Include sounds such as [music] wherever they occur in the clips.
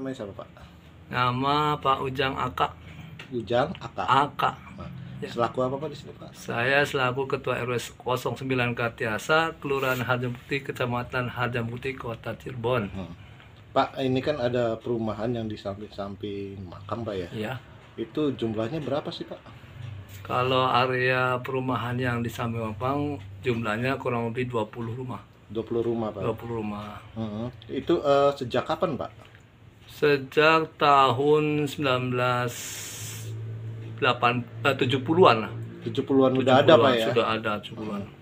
namanya siapa Pak? Nama Pak Ujang Aka. Ujang Aka. Aka. Ya. Selaku apa Pak di sini Pak? Saya selaku Ketua RW 09 Kartiasa, Kelurahan Harjamukti, Kecamatan Harjamukti, Kota Cirebon. Hmm. Pak, ini kan ada perumahan yang di samping-samping makam Pak ya? Iya. Itu jumlahnya berapa sih Pak? Kalau area perumahan yang di samping makam jumlahnya kurang lebih 20 rumah. 20 rumah Pak? 20 rumah. Hmm. Itu uh, sejak kapan Pak? sejak tahun 19 eh, 70-an lah. 70-an udah ada Pak ya? Sudah ada 70-an. Hmm.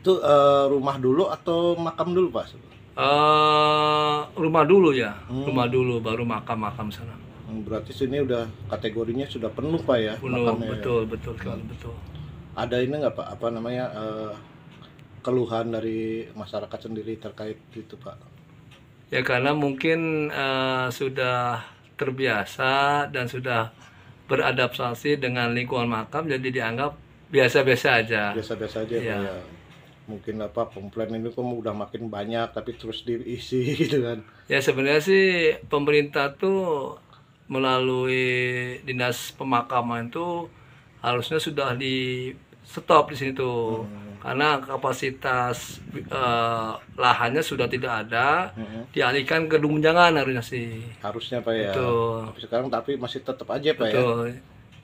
Itu uh, rumah dulu atau makam dulu Pak? Uh, rumah dulu ya, hmm. rumah dulu baru makam-makam sana. Hmm, berarti sini udah kategorinya sudah penuh Pak ya? Penuh, makamnya, betul, ya? betul, betul, hmm. betul. Ada ini nggak Pak, apa namanya, uh, keluhan dari masyarakat sendiri terkait itu Pak? ya karena mungkin uh, sudah terbiasa dan sudah beradaptasi dengan lingkungan makam jadi dianggap biasa-biasa aja biasa-biasa aja ya. ya mungkin apa komplain ini kok udah makin banyak tapi terus diisi [laughs] gitu kan ya sebenarnya sih pemerintah tuh melalui dinas pemakaman itu harusnya sudah di stop di sini tuh hmm. karena kapasitas uh, lahannya sudah tidak ada hmm. dialihkan ke jangan harusnya sih harusnya pak ya Betul. Tapi sekarang tapi masih tetap aja pak ya. Betul. ya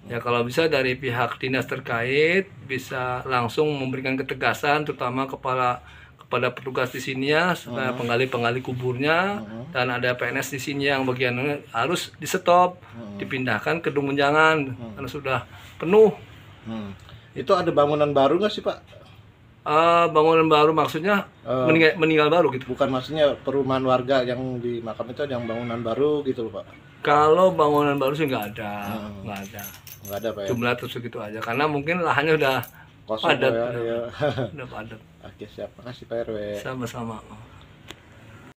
Ya kalau bisa dari pihak dinas terkait bisa langsung memberikan ketegasan terutama kepala kepada petugas di sini ya, hmm. penggali-penggali kuburnya hmm. dan ada PNS di sini yang bagian harus di stop, hmm. dipindahkan ke Dumunjangan hmm. karena sudah penuh. Hmm. Itu ada bangunan baru nggak sih Pak? Uh, bangunan baru maksudnya uh, meninggal, meninggal baru gitu? Bukan maksudnya perumahan warga yang di makam itu ada yang bangunan baru gitu Pak? Kalau bangunan baru sih nggak ada, hmm. nggak hmm. ada. Nggak ada Pak ya? Jumlah terus gitu aja, karena mungkin lahannya udah Kosong, padat. Ya, ya. [laughs] udah padat. Oke siap, makasih Pak RW. Sama-sama.